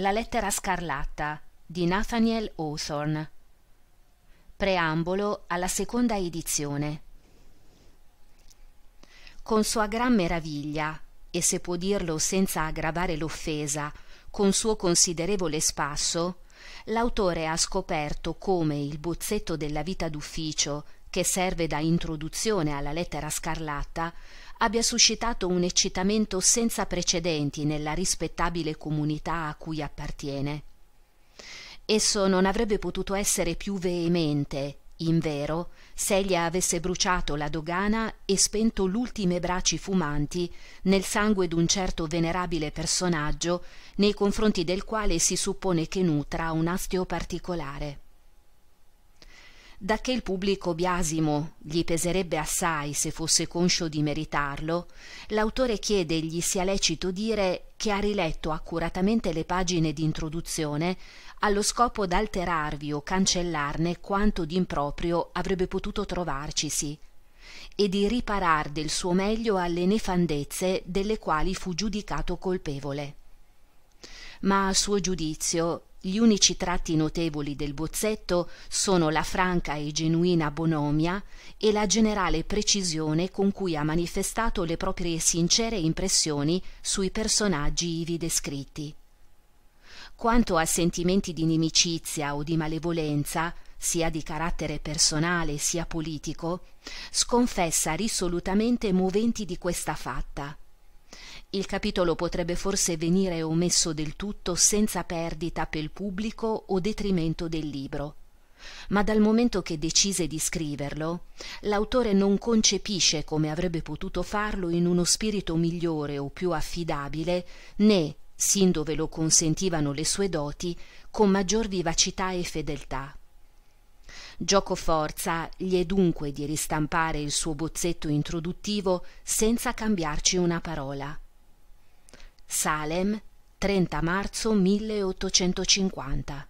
La lettera scarlatta di Nathaniel Hawthorne Preambolo alla seconda edizione Con sua gran meraviglia, e se può dirlo senza aggravare l'offesa, con suo considerevole spasso, l'autore ha scoperto come il bozzetto della vita d'ufficio che serve da introduzione alla lettera scarlatta, abbia suscitato un eccitamento senza precedenti nella rispettabile comunità a cui appartiene. Esso non avrebbe potuto essere più veemente, invero, se egli avesse bruciato la dogana e spento l'ultime braci fumanti nel sangue d'un certo venerabile personaggio nei confronti del quale si suppone che nutra un astio particolare da che il pubblico biasimo gli peserebbe assai se fosse conscio di meritarlo, l'autore chiede gli sia lecito dire che ha riletto accuratamente le pagine d'introduzione allo scopo d'alterarvi o cancellarne quanto d'improprio avrebbe potuto trovarcisi e di riparar del suo meglio alle nefandezze delle quali fu giudicato colpevole. Ma a suo giudizio gli unici tratti notevoli del bozzetto sono la franca e genuina bonomia e la generale precisione con cui ha manifestato le proprie sincere impressioni sui personaggi ivi descritti. Quanto a sentimenti di inimicizia o di malevolenza, sia di carattere personale sia politico, sconfessa risolutamente moventi di questa fatta il capitolo potrebbe forse venire omesso del tutto senza perdita per il pubblico o detrimento del libro. Ma dal momento che decise di scriverlo, l'autore non concepisce come avrebbe potuto farlo in uno spirito migliore o più affidabile, né, sin dove lo consentivano le sue doti, con maggior vivacità e fedeltà. Gioco forza gli è dunque di ristampare il suo bozzetto introduttivo senza cambiarci una parola Salem, 30 marzo 1850